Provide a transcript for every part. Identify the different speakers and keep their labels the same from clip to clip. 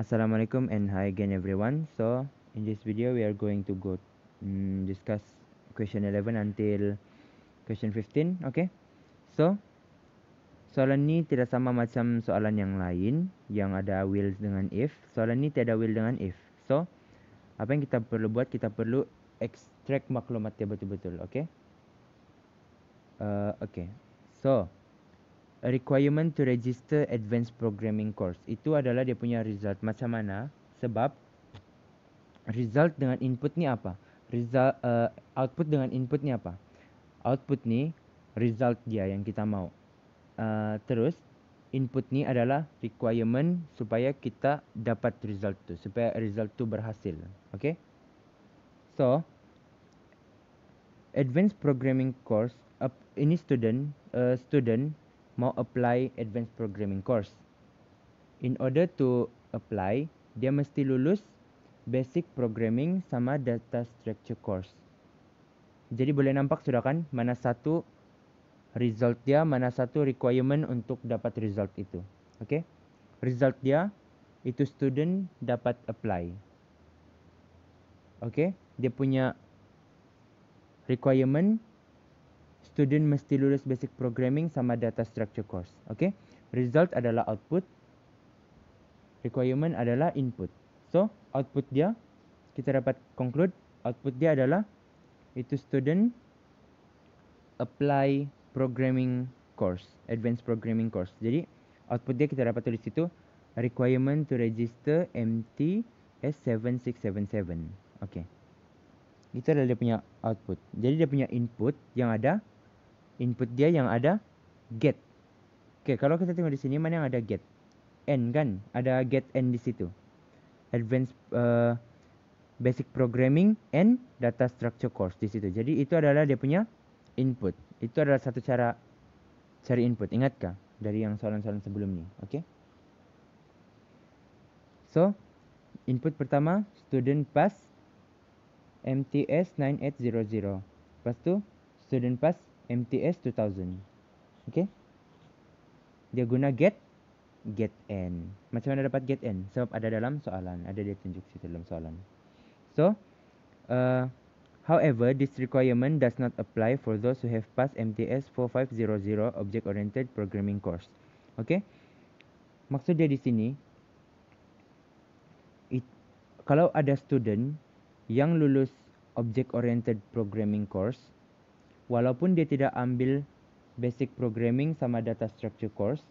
Speaker 1: Assalamualaikum and hi again everyone. So, in this video we are going to go um, discuss question 11 until question 15, okay? So, soalan ni tidak sama macam soalan yang lain yang ada will dengan if. Soalan ni tiada will dengan if. So, apa yang kita perlu buat? Kita perlu extract maklumat dia betul-betul, okay? Uh, okay. So, requirement to register advanced programming course itu adalah dia punya result macam mana sebab result dengan input ni apa result uh, output dengan input ni apa output ni result dia yang kita mau uh, terus input ni adalah requirement supaya kita dapat result tu supaya result tu berhasil okay so advanced programming course uh, ini student uh, student mau apply advanced programming course. In order to apply, dia mesti lulus basic programming sama data structure course. Jadi boleh nampak sudah kan mana satu result dia, mana satu requirement untuk dapat result itu. Oke. Okay? Result dia itu student dapat apply. Oke, okay? dia punya requirement student mesti lulus basic programming sama data structure course. Oke, okay? result adalah output, requirement adalah input. So, output dia kita dapat conclude output dia adalah itu student apply programming course, advanced programming course. Jadi, output dia kita dapat tulis itu requirement to register MT S7677. Oke. Okay. Itu adalah dia punya output. Jadi dia punya input yang ada input dia yang ada get. Oke, kalau kita tengok di sini mana yang ada get? N kan? Ada get N di situ. Advanced uh, basic programming and data structure course di situ. Jadi itu adalah dia punya input. Itu adalah satu cara cari input. Ingatkah dari yang soalan-soalan sebelum ini? Oke. Okay? So, input pertama student pass MTS 9800. Lepas tu student pass MTS 2000 oke okay? dia guna get get n macam mana dapat get n sebab ada dalam soalan ada dia tunjuk situ dalam soalan so uh, However, this requirement does not apply for those who have passed MTS 4500 Object Oriented Programming course. Oke? Maksud dia di sini it, kalau ada student yang lulus Object Oriented Programming course walaupun dia tidak ambil basic programming sama data structure course,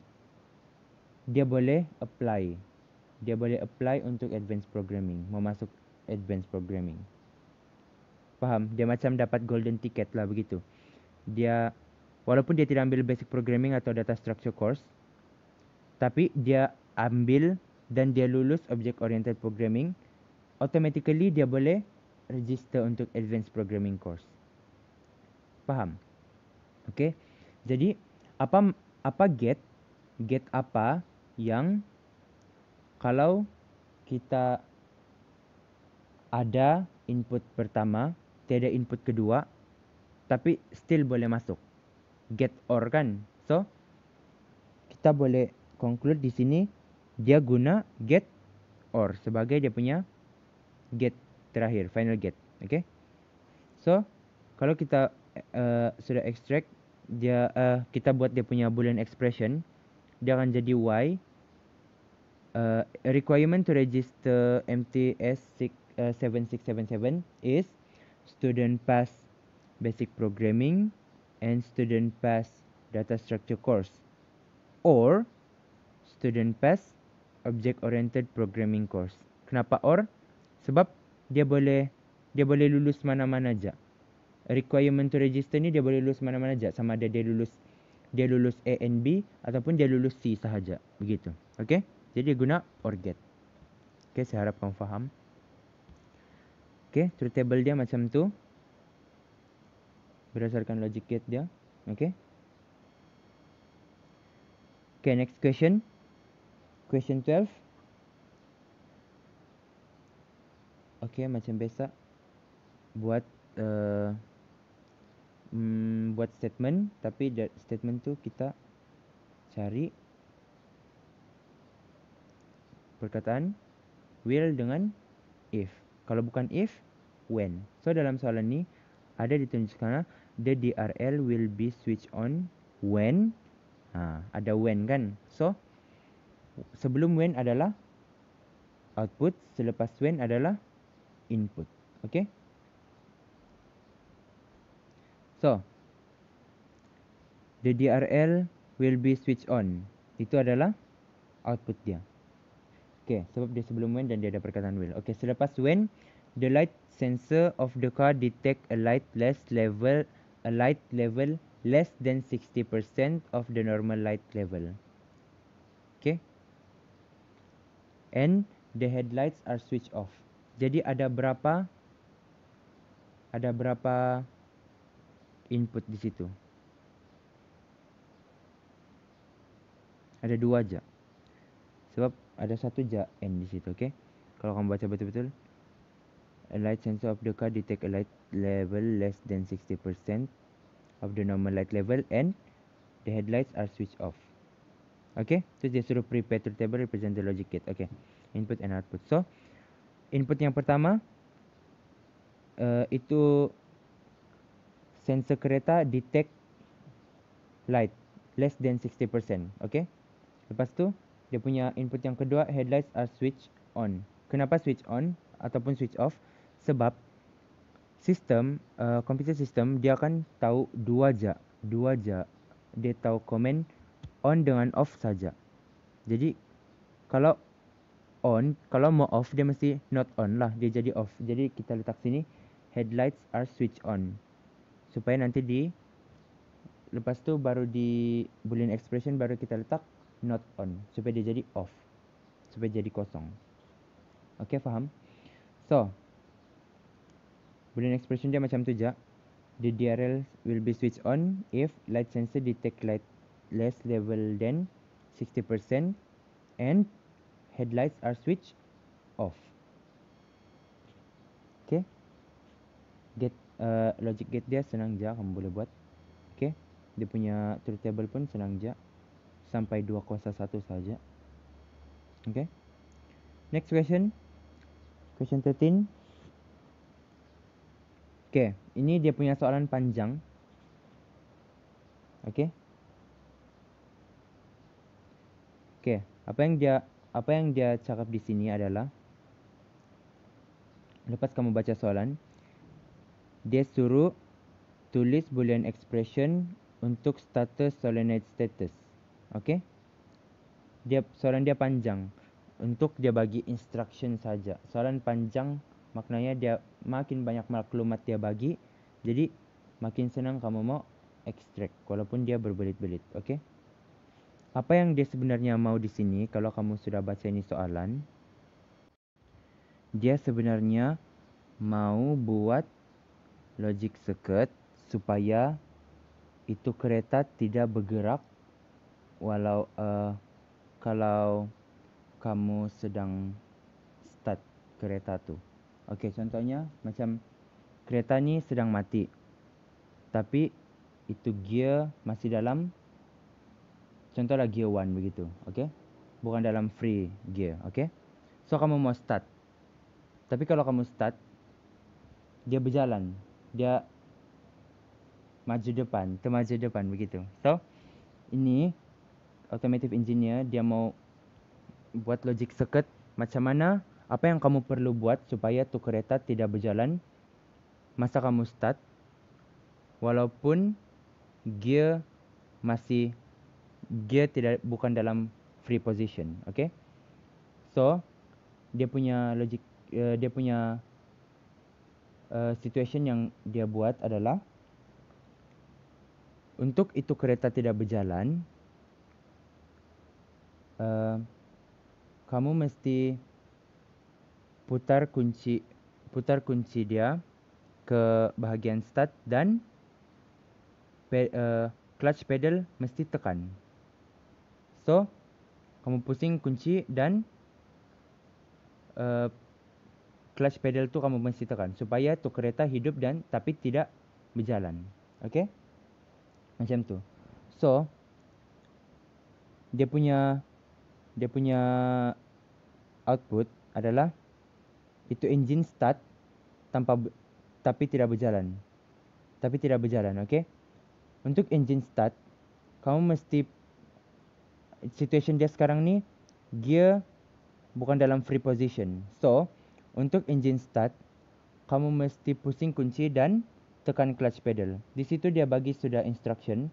Speaker 1: dia boleh apply. Dia boleh apply untuk advanced programming, memasuk advance advanced programming. Paham? Dia macam dapat golden ticket lah begitu. Dia walaupun dia tidak ambil basic programming atau data structure course, tapi dia ambil dan dia lulus object oriented programming, automatically dia boleh register untuk advanced programming course. Paham? Oke. Jadi apa apa get get apa yang kalau kita ada input pertama, tiada input kedua, tapi still boleh masuk. Get or kan. So kita boleh conclude di sini dia guna get or sebagai dia punya get terakhir, final get. Oke. Okay? So kalau kita uh, eh, eh, sudah extract dia uh, kita buat dia punya boolean expression dia akan jadi y uh, requirement to register MTS 6, uh, 7677 is student pass basic programming and student pass data structure course or student pass object oriented programming course kenapa or sebab dia boleh dia boleh lulus mana-mana aja -mana requirement to register ni dia boleh lulus mana-mana aja sama ada dia lulus dia lulus A and B ataupun dia lulus C sahaja begitu okey jadi dia guna OR get okey saya harap kamu faham okey truth table dia macam tu berdasarkan logic gate dia okey Okay, next question. Question 12. okey macam biasa. Buat uh, mm, buat statement tapi statement tuh kita cari perkataan will dengan if kalau bukan if when so dalam soalan ini ada ditunjukkan the DRL will be switch on when nah, ada when kan so sebelum when adalah output selepas when adalah input oke okay? So, the DRL will be switched on. Itu adalah output dia. Okay, sebab dia sebelum when dan dia ada perkataan will. Okay, selepas when, the light sensor of the car detect a light less level, a light level less than 60% of the normal light level. Okay. And the headlights are switched off. Jadi ada berapa ada berapa input di situ. Ada dua aja Sebab ada satu ja n di situ, oke? Okay? Kalau kamu baca betul-betul A light sensor of the car detect a light level less than 60% of the normal light level and the headlights are switched off. Oke, okay? terus dia suruh prepare to table represent the logic gate. Oke, okay. input and output. So, input yang pertama uh, itu sensor kereta detect light less than 60%. Okay. Lepas tu, dia punya input yang kedua, headlights are switch on. Kenapa switch on ataupun switch off? Sebab sistem, uh, computer system dia akan tahu dua aja, dua aja Dia tahu komen on dengan off saja. Jadi kalau on, kalau mau off dia mesti not on lah, dia jadi off. Jadi kita letak sini headlights are switch on supaya nanti di lepas tu baru di boolean expression baru kita letak not on supaya dia jadi off supaya jadi kosong oke faham so boolean expression dia macam tu je the DRL will be switched on if light sensor detect light less level than 60% and headlights are switched off Eh, logic gate dia senang je kamu boleh buat oke dia punya truth table pun senang je. sampai dua kuasa satu saja oke next question question 13 oke ini dia punya soalan panjang oke Okey, apa yang dia apa yang dia cakap di sini adalah lepas kamu baca soalan dia suruh tulis boolean expression untuk status solenoid status. Okey? Dia soalan dia panjang untuk dia bagi instruction saja. Soalan panjang maknanya dia makin banyak maklumat dia bagi jadi makin senang kamu mau extract walaupun dia berbelit-belit. Okey? Apa yang dia sebenarnya mau di sini kalau kamu sudah baca ini soalan? Dia sebenarnya mau buat logic circuit supaya itu kereta tidak bergerak walau uh, kalau kamu sedang start kereta tu. Okey, contohnya macam kereta ni sedang mati. Tapi itu gear masih dalam contohlah gear 1 begitu, okey? Bukan dalam free gear, okey? So kamu mau start. Tapi kalau kamu start dia berjalan dia maju depan, termaju depan begitu. So, ini automotive engineer dia mau buat logik circuit macam mana apa yang kamu perlu buat supaya tu kereta tidak berjalan masa kamu start walaupun gear masih gear tidak bukan dalam free position okay so dia punya logik uh, eh, dia punya uh, situation yang dia buat adalah untuk itu kereta tidak berjalan uh, kamu mesti putar kunci putar kunci dia ke bahagian start dan pe, uh, clutch pedal mesti tekan so kamu pusing kunci dan uh, clutch pedal tu kamu mesti tekan supaya tu kereta hidup dan tapi tidak berjalan. Okey? Macam tu. So dia punya dia punya output adalah itu engine start tanpa tapi tidak berjalan. Tapi tidak berjalan, okey? Untuk engine start, kamu mesti situation dia sekarang ni gear bukan dalam free position. So, Untuk engine start, kamu mesti pusing kunci dan tekan clutch pedal. Di situ dia bagi sudah instruction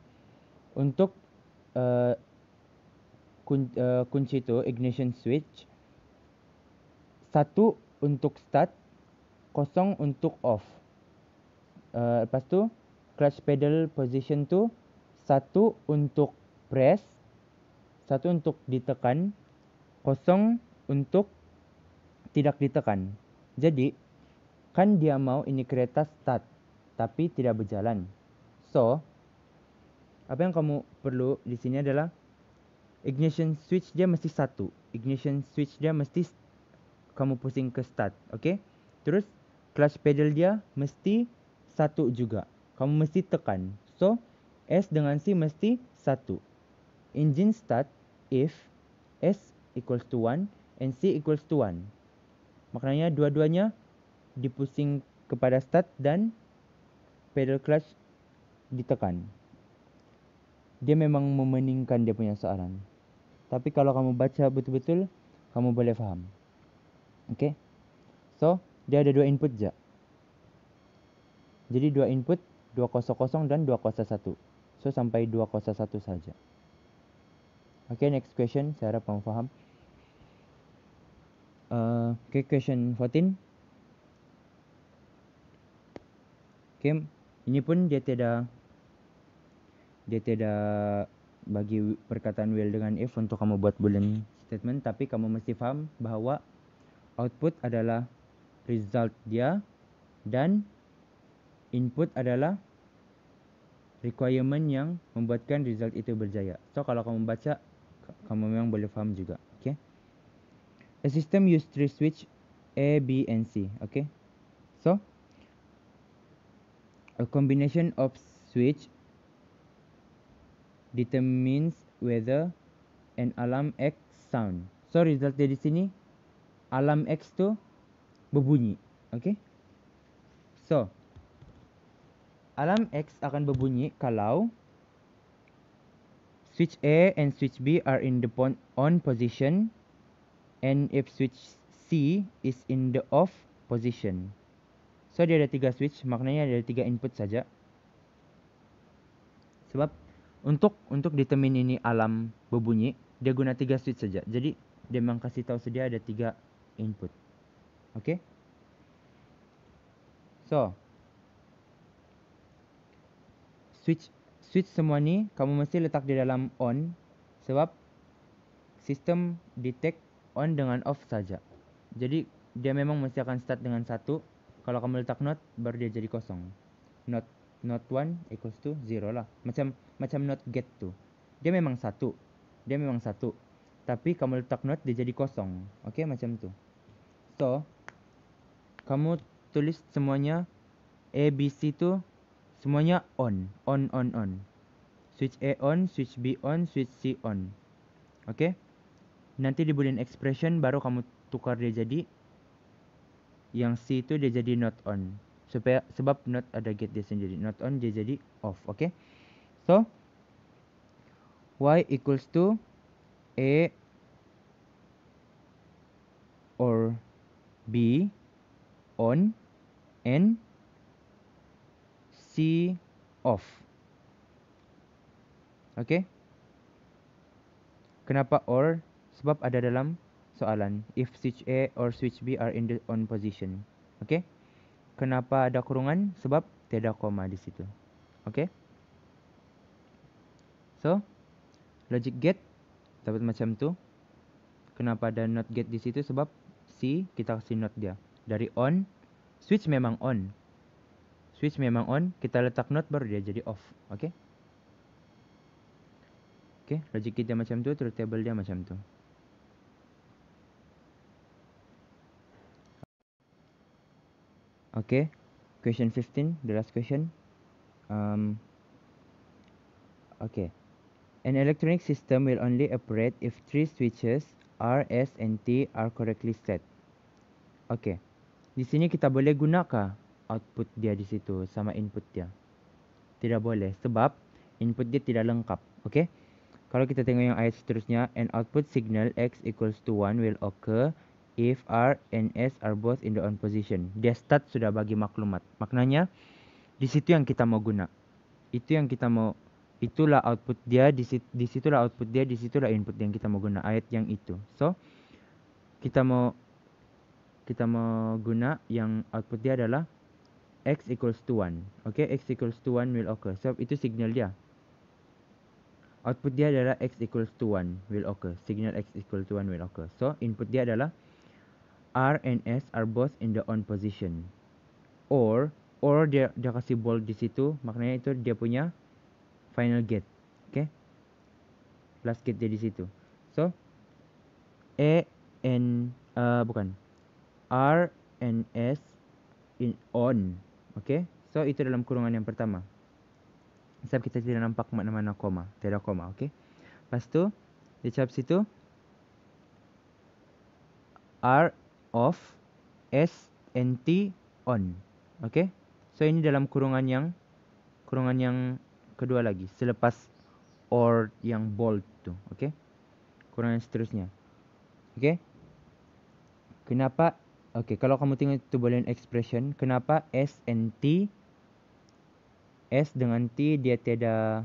Speaker 1: untuk uh, kun uh, kunci itu ignition switch. Satu untuk start, kosong untuk off. Uh, lepas tu clutch pedal position tu satu untuk press, satu untuk ditekan, kosong untuk tidak ditekan. Jadi, kan dia mau ini kereta start, tapi tidak berjalan. So, apa yang kamu perlu di sini adalah ignition switch dia mesti satu. Ignition switch dia mesti kamu pusing ke start, oke? Okay? Terus clutch pedal dia mesti satu juga. Kamu mesti tekan. So, S dengan C mesti satu. Engine start if S equals to 1 and C equals to 1. Maknanya dua-duanya dipusing kepada start dan pedal clutch ditekan. Dia memang memeningkan dia punya saran. Tapi kalau kamu baca betul-betul, kamu boleh faham. Oke? Okay? So, dia ada dua input ja. Jadi dua input 200 dan dua satu So sampai dua satu saja. Oke, okay, next question. Saya harap kamu faham. Oke, eh, okay, question 14. Okay, ini pun dia tidak dia tidak bagi perkataan will dengan if untuk kamu buat boolean statement tapi kamu mesti paham bahwa output adalah result dia dan input adalah requirement yang membuatkan result itu berjaya. So kalau kamu baca kamu memang boleh paham juga a system use three switch A, B, and C. Okay, so a combination of switch determines whether an alarm X sound. So resultnya di sini alarm X tu berbunyi, Okay? So alarm X akan berbunyi kalau switch A and switch B are in the on position and if switch C is in the off position. So dia ada tiga switch, maknanya ada tiga input saja. Sebab untuk untuk determine ini alam berbunyi, dia guna tiga switch saja. Jadi dia memang kasih tahu sedia ada tiga input. Oke? Okay? So switch switch semua ni kamu mesti letak di dalam on sebab sistem detect on dengan off saja. Jadi dia memang mesti akan start dengan satu. Kalau kamu letak not, baru dia jadi kosong. Not not one equals to zero lah. Macam macam not get tuh. Dia memang satu. Dia memang satu. Tapi kamu letak not, dia jadi kosong. Oke, okay? macam tuh. So, kamu tulis semuanya A, B, C tuh semuanya on, on, on, on. Switch A on, switch B on, switch C on. Oke? Okay? nanti di bulan expression baru kamu tukar dia jadi yang C itu dia jadi not on supaya sebab not ada gate dia sendiri not on dia jadi off oke okay? so y equals to a or b on n c off oke okay? kenapa or Sebab ada dalam soalan if switch A or switch B are in the on position. Oke? Kenapa ada kurungan? Sebab tidak koma di situ. Oke? So, logic gate dapat macam tu. Kenapa ada not gate di situ? Sebab C kita kasih not dia. Dari on, switch memang on. Switch memang on, kita letak not baru dia jadi off. Oke? Okay? Oke, logic kita macam tu, truth table dia macam tu. Okay, question 15, the last question. Um, okay, an electronic system will only operate if three switches R, S and T are correctly set. Okay, di sini kita boleh gunakah output dia di situ sama input dia? Tidak boleh sebab input dia tidak lengkap. Okay, kalau kita tengok yang ayat seterusnya, an output signal X equals to 1 will occur if R and S are both in the on position. start sudah bagi maklumat. Maknanya di situ yang kita mau guna. Itu yang kita mau itulah output dia di situlah output dia di situlah input yang kita mau guna ayat yang itu. So kita mau kita mau guna yang output dia adalah x equals to 1. Oke, okay? x equals to 1 will occur. So itu signal dia. Output dia adalah x equals to 1 will occur. Signal x equals to 1 will occur. So input dia adalah R and S are both in the on position. Or or dia dia kasih bold di situ, maknanya itu dia punya final gate. Oke. Okay? Last gate dia di situ. So A and uh, bukan R and S in on. Oke. Okay? So itu dalam kurungan yang pertama. Sebab kita tidak nampak mana-mana koma, tidak koma, oke. Okay? Lepas tu cakap situ R Of, S, t, on. Oke. Okay? So ini dalam kurungan yang kurungan yang kedua lagi selepas or yang bold tu, oke? Okay? Kurungan seterusnya. Oke? Okay? Kenapa? Oke, okay, kalau kamu tinggal tubulian expression, kenapa S and T S dengan T dia tidak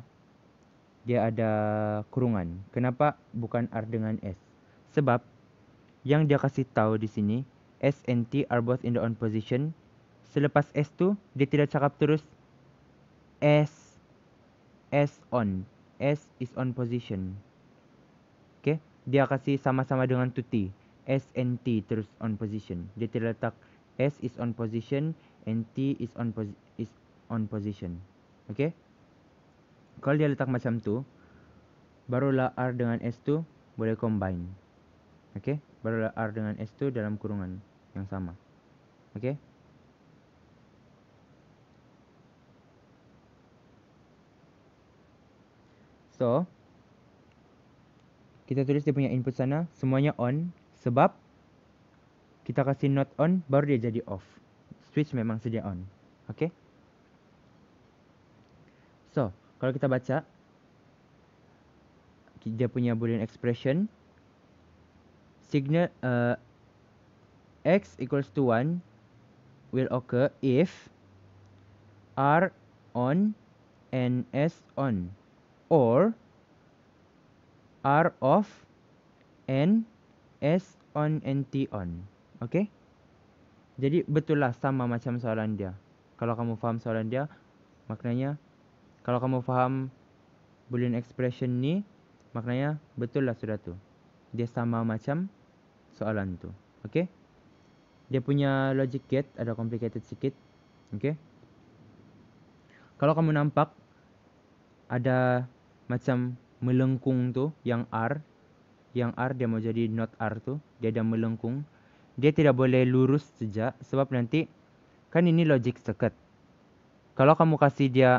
Speaker 1: dia ada kurungan. Kenapa bukan R dengan S? Sebab yang dia kasih tahu di sini S and T are both in the on position. Selepas S tu dia tidak cakap terus S S on. S is on position. Okay, dia kasih sama-sama dengan to T. S and T terus on position. Dia tidak letak S is on position and T is on is on position. Okay? Kalau dia letak macam tu, barulah R dengan S tu boleh combine. Okay? barulah R dengan S itu dalam kurungan yang sama. Okey? So, kita tulis dia punya input sana, semuanya on sebab kita kasih not on baru dia jadi off. Switch memang sedia on. Okey? So, kalau kita baca dia punya boolean expression signal uh, x equals to 1 will occur if r on and s on or r off and s on and t on. Okay? Jadi betul lah sama macam soalan dia. Kalau kamu faham soalan dia, maknanya kalau kamu faham boolean expression ni, maknanya betul lah sudah tu. Dia sama macam soalan itu. Oke. Dia punya logic gate ada complicated sedikit. Oke. Kalau kamu nampak ada macam melengkung tu, yang R, yang R dia mau jadi not R tu, dia ada melengkung. Dia tidak boleh lurus sejak sebab nanti kan ini logic circuit. Kalau kamu kasih dia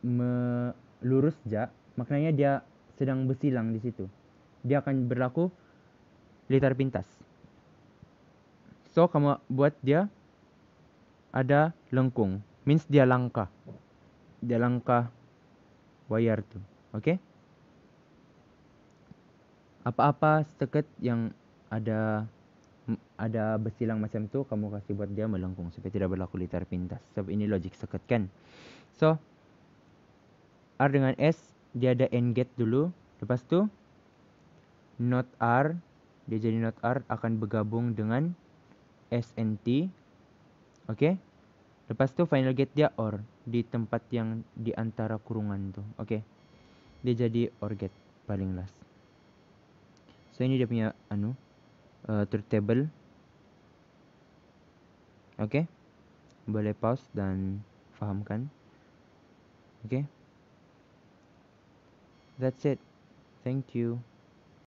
Speaker 1: melurus lurus ja, maknanya dia sedang bersilang di situ. Dia akan berlaku liter pintas. So kamu buat dia ada lengkung, means dia langka. Dia langka wire tu, oke? Okay? Apa-apa seket yang ada ada bersilang macam tu kamu kasih buat dia melengkung supaya tidak berlaku liter pintas. So ini logik seket kan. So R dengan S dia ada N gate dulu. Lepas tu not R dia Jadi not art akan bergabung dengan SNT. Oke. Okay? Lepas tu final gate dia OR di tempat yang di antara kurungan tu, Oke. Okay. Dia jadi OR gate paling last. So ini dia punya anu uh, truth table. Oke. Okay? Boleh pause dan fahamkan. Oke. Okay? That's it. Thank you.